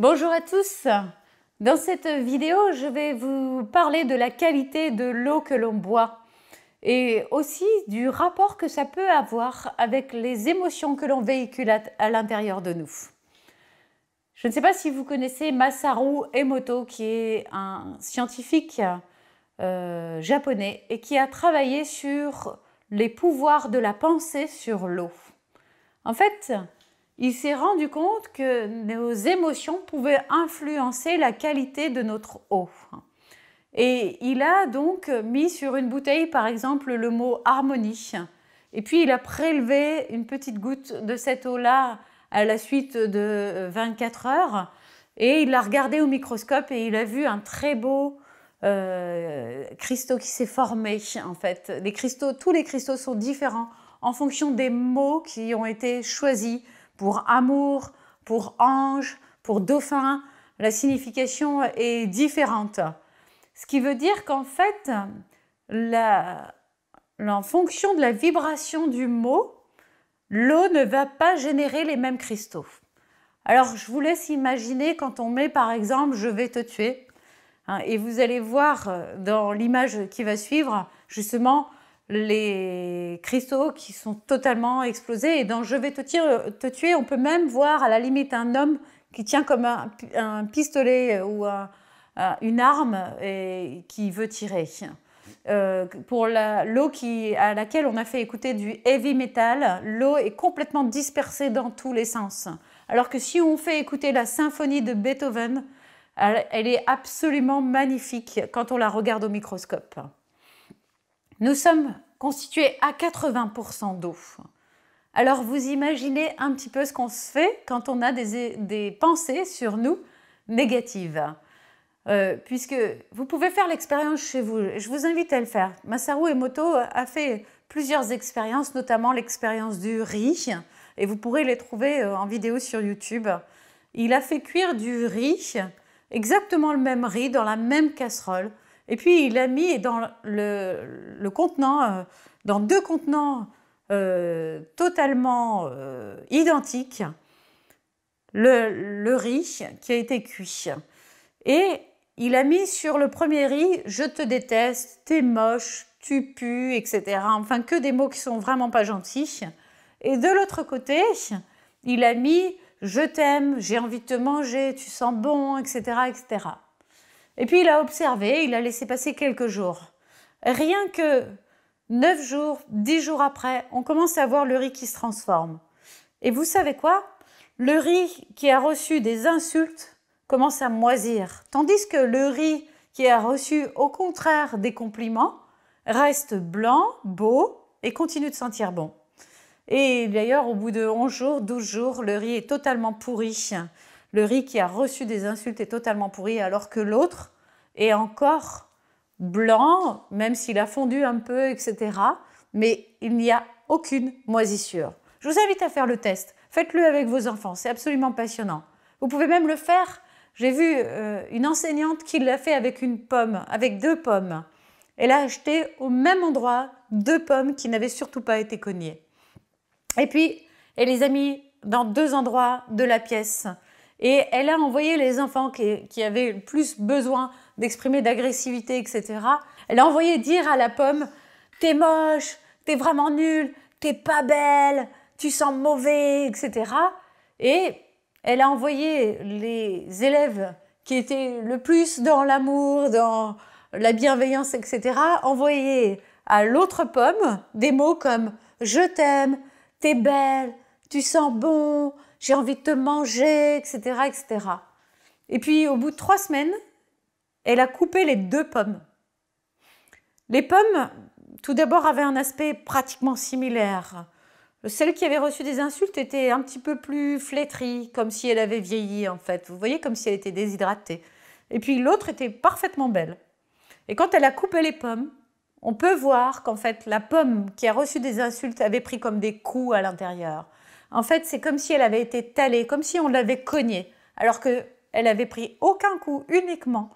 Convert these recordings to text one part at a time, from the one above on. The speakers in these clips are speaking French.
Bonjour à tous Dans cette vidéo, je vais vous parler de la qualité de l'eau que l'on boit et aussi du rapport que ça peut avoir avec les émotions que l'on véhicule à, l'intérieur de nous. Je ne sais pas si vous connaissez Masaru Emoto, qui est un scientifique euh, japonais et qui a travaillé sur les pouvoirs de la pensée sur l'eau. En fait, il s'est rendu compte que nos émotions pouvaient influencer la qualité de notre eau. Et il a donc mis sur une bouteille, par exemple, le mot harmonie. Et puis il a prélevé une petite goutte de cette eau-là à la suite de 24 heures. Et il l'a regardé au microscope et il a vu un très beau euh, cristaux qui s'est formé en fait. Les cristaux, tous les cristaux sont différents en fonction des mots qui ont été choisis pour amour, pour ange, pour dauphin, la signification est différente. Ce qui veut dire qu'en fait, en fonction de la vibration du mot, l'eau ne va pas générer les mêmes cristaux. Alors je vous laisse imaginer quand on met par exemple je vais te tuer, hein, et vous allez voir euh, dans l'image qui va suivre justement les cristaux qui sont totalement explosés. Et dans Je vais te, tuer, on peut même voir à la limite un homme qui tient comme un, pistolet euh, ou une arme et qui veut tirer. Euh, pour l'eau à laquelle on a fait écouter du heavy metal, l'eau est complètement dispersée dans tous les sens. Alors que si on fait écouter la symphonie de Beethoven, elle est absolument magnifique quand on la regarde au microscope. Nous sommes constitués à 80% d'eau. Alors vous imaginez un petit peu ce qu'on se fait quand on a des, des pensées sur nous négatives. Euh, puisque vous pouvez faire l'expérience chez vous. Je vous invite à le faire. Masaru Emoto a fait plusieurs expériences, notamment l'expérience du riz, et vous pourrez les trouver euh, en vidéo sur YouTube. Il a fait cuire du riz, exactement le même riz, dans la même casserole, et puis il a mis dans le, contenant, euh, dans deux contenants euh, totalement euh, identiques, le, riz qui a été cuit. Et il a mis sur le premier riz Je te déteste, t'es moche, tu pues, etc. Enfin, que des mots qui sont vraiment pas gentils. Et de l'autre côté, il a mis Je t'aime, j'ai envie de te manger, tu sens bon, etc. etc. Et puis il a observé, il a laissé passer quelques jours. Rien que 9 jours, 10 jours après, on commence à voir le riz qui se transforme. Et vous savez quoi Le riz qui a reçu des insultes commence à moisir, tandis que le riz qui a reçu au contraire des compliments reste blanc, beau et continue de sentir bon. Et d'ailleurs, au bout de 11 jours, 12 jours, le riz est totalement pourri le riz qui a reçu des insultes est totalement pourri alors que l'autre est encore blanc, même s'il a fondu un peu, etc. Mais il n'y a aucune moisissure. Je vous invite à faire le test. Faites-le avec vos enfants, c'est absolument passionnant. Vous pouvez même le faire. J'ai vu euh, une enseignante qui l'a fait avec une pomme, avec deux pommes. Elle a acheté au même endroit deux pommes qui n'avaient surtout pas été cognées. Et puis, elle les a mis dans deux endroits de la pièce et elle a envoyé les enfants qui, avaient le plus besoin d'exprimer d'agressivité, etc. Elle a envoyé dire à la pomme T'es moche, t'es vraiment nulle, t'es pas belle, tu sens mauvais, etc. Et elle a envoyé les élèves qui étaient le plus dans l'amour, dans la bienveillance, etc., envoyer à l'autre pomme des mots comme Je t'aime, t'es belle, tu sens bon, j'ai envie de te manger, etc., etc. Et puis au bout de trois semaines, elle a coupé les deux pommes. Les pommes, tout d'abord, avaient un aspect pratiquement similaire. Celle qui avait reçu des insultes était un petit peu plus flétrie, comme si elle avait vieilli en fait. Vous voyez, comme si elle était déshydratée. Et puis l'autre était parfaitement belle. Et quand elle a coupé les pommes, on peut voir qu'en fait la pomme qui a reçu des insultes avait pris comme des coups à l'intérieur. En fait, c'est comme si elle avait été talée, comme si on l'avait cognée, alors qu'elle avait pris aucun coup, uniquement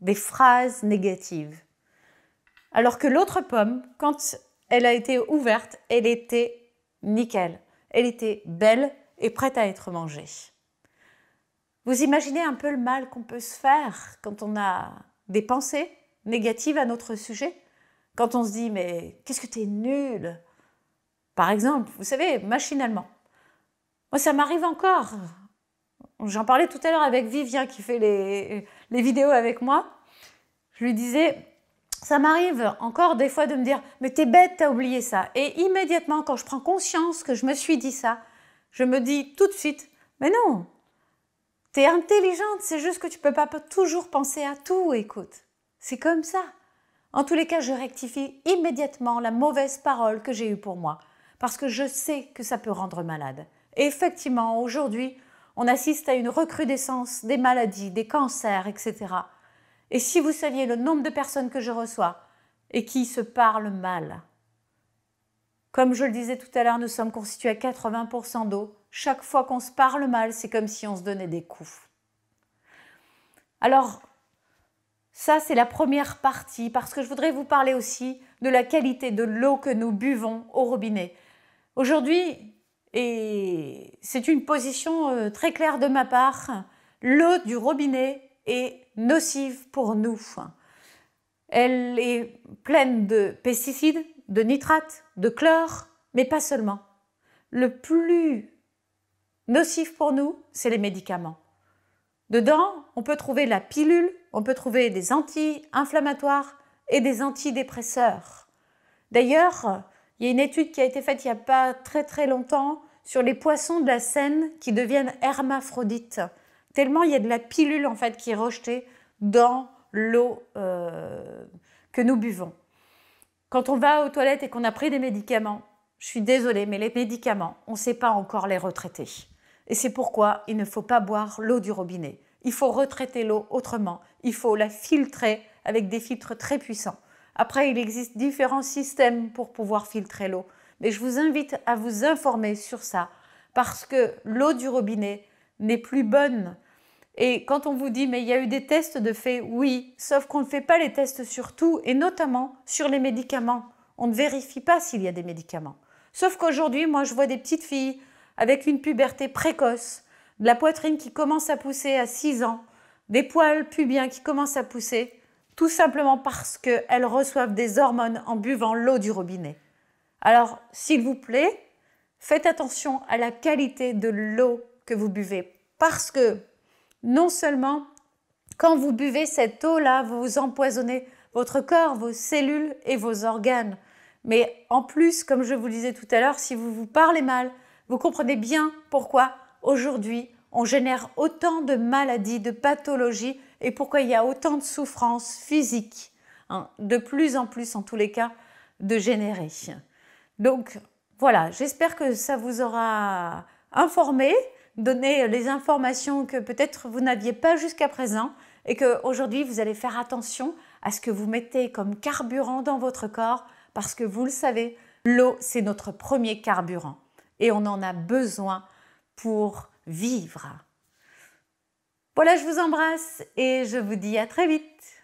des phrases négatives. Alors que l'autre pomme, quand elle a été ouverte, elle était nickel. Elle était belle et prête à être mangée. Vous imaginez un peu le mal qu'on peut se faire quand on a des pensées négatives à notre sujet Quand on se dit mais qu'est-ce que t'es nul Par exemple, vous savez, machinalement. Moi, ça m'arrive encore. J'en parlais tout à l'heure avec Vivien qui fait les, les vidéos avec moi. Je lui disais, ça m'arrive encore des fois de me dire, mais t'es bête, t'as oublié ça. Et immédiatement, quand je prends conscience que je me suis dit ça, je me dis tout de suite, mais non, t'es intelligente, c'est juste que tu ne peux pas toujours penser à tout, écoute. C'est comme ça. En tous les cas, je rectifie immédiatement la mauvaise parole que j'ai eue pour moi, parce que je sais que ça peut rendre malade effectivement, aujourd'hui, on assiste à une recrudescence des maladies, des cancers, etc. Et si vous saviez le nombre de personnes que je reçois et qui se parlent mal. Comme je le disais tout à l'heure, nous sommes constitués à 80% d'eau. Chaque fois qu'on se parle mal, c'est comme si on se donnait des coups. Alors, ça, c'est la première partie, parce que je voudrais vous parler aussi de la qualité de l'eau que nous buvons au robinet. Aujourd'hui, et c'est une position euh, très claire de ma part. L'eau du robinet est nocive pour nous. Elle est pleine de pesticides, de nitrates, de chlore, mais pas seulement. Le plus nocif pour nous, c'est les médicaments. Dedans, on peut trouver la pilule, on peut trouver des anti-inflammatoires et des antidépresseurs. D'ailleurs, il y a une étude qui a été faite il n'y a pas très très longtemps sur les poissons de la Seine qui deviennent hermaphrodites, tellement il y a de la pilule en fait qui est rejetée dans l'eau euh, que nous buvons. Quand on va aux toilettes et qu'on a pris des médicaments, je suis désolée, mais les médicaments, on ne sait pas encore les retraiter. Et c'est pourquoi il ne faut pas boire l'eau du robinet. Il faut retraiter l'eau autrement. Il faut la filtrer avec des filtres très puissants. Après, il existe différents systèmes pour pouvoir filtrer l'eau, mais je vous invite à vous informer sur ça, parce que l'eau du robinet n'est plus bonne. Et quand on vous dit, mais il y a eu des tests de fait, oui, sauf qu'on ne fait pas les tests sur tout, et notamment sur les médicaments. On ne vérifie pas s'il y a des médicaments. Sauf qu'aujourd'hui, moi, je vois des petites filles avec une puberté précoce, de la poitrine qui commence à pousser à 6 ans, des poils pubiens qui commencent à pousser tout simplement parce qu'elles reçoivent des hormones en buvant l'eau du robinet. Alors, s'il vous plaît, faites attention à la qualité de l'eau que vous buvez, parce que non seulement quand vous buvez cette eau-là, vous empoisonnez votre corps, vos cellules et vos organes, mais en plus, comme je vous disais tout à l'heure, si vous vous parlez mal, vous comprenez bien pourquoi aujourd'hui on génère autant de maladies, de pathologies et pourquoi il y a autant de souffrances physiques, hein, de plus en plus en tous les cas, de générer. Donc voilà, j'espère que ça vous aura informé, donné les informations que peut-être vous n'aviez pas jusqu'à présent et qu'aujourd'hui vous allez faire attention à ce que vous mettez comme carburant dans votre corps parce que vous le savez, l'eau c'est notre premier carburant et on en a besoin pour vivre. Voilà, je vous embrasse et je vous dis à très vite.